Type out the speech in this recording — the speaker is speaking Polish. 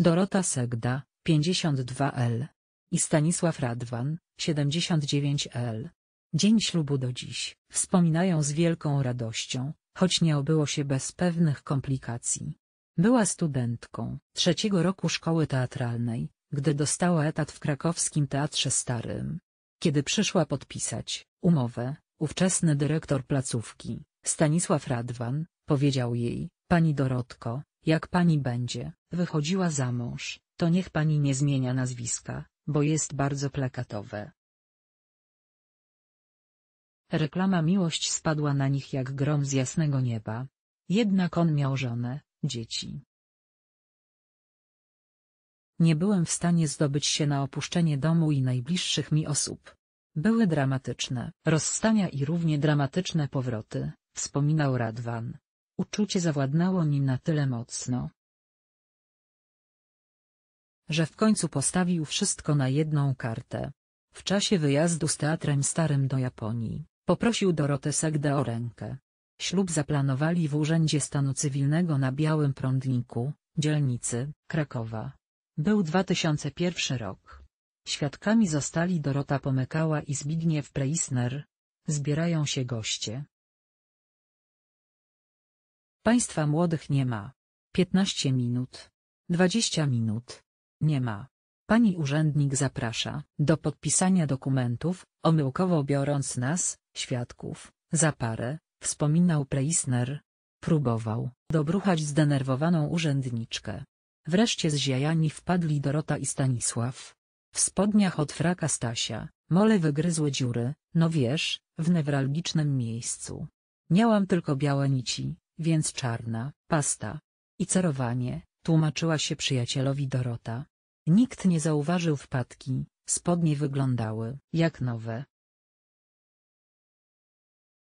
Dorota Segda, 52L. I Stanisław Radwan, 79L. Dzień ślubu do dziś. Wspominają z wielką radością, choć nie obyło się bez pewnych komplikacji. Była studentką trzeciego roku szkoły teatralnej, gdy dostała etat w krakowskim Teatrze Starym. Kiedy przyszła podpisać umowę, ówczesny dyrektor placówki, Stanisław Radwan, powiedział jej, Pani Dorotko, jak pani będzie wychodziła za mąż, to niech pani nie zmienia nazwiska, bo jest bardzo plakatowe. Reklama miłość spadła na nich jak grom z jasnego nieba. Jednak on miał żonę, dzieci. Nie byłem w stanie zdobyć się na opuszczenie domu i najbliższych mi osób. Były dramatyczne rozstania i równie dramatyczne powroty, wspominał Radwan. Uczucie zawładnęło nim na tyle mocno, że w końcu postawił wszystko na jedną kartę. W czasie wyjazdu z teatrem starym do Japonii, poprosił Dorotę Segdę o rękę. Ślub zaplanowali w Urzędzie Stanu Cywilnego na Białym Prądniku, dzielnicy, Krakowa. Był 2001 rok. Świadkami zostali Dorota Pomykała i Zbigniew Preisner. Zbierają się goście, Państwa młodych nie ma. 15 minut. 20 minut. Nie ma. Pani urzędnik zaprasza do podpisania dokumentów, omyłkowo biorąc nas, świadków, za parę, wspominał Preissner. Próbował dobruchać zdenerwowaną urzędniczkę. Wreszcie z ziajani wpadli Dorota i Stanisław. W spodniach od fraka Stasia, mole wygryzły dziury, no wiesz, w newralgicznym miejscu. Miałam tylko białe nici, więc czarna, pasta. I cerowanie, tłumaczyła się przyjacielowi Dorota. Nikt nie zauważył wpadki, spodnie wyglądały jak nowe,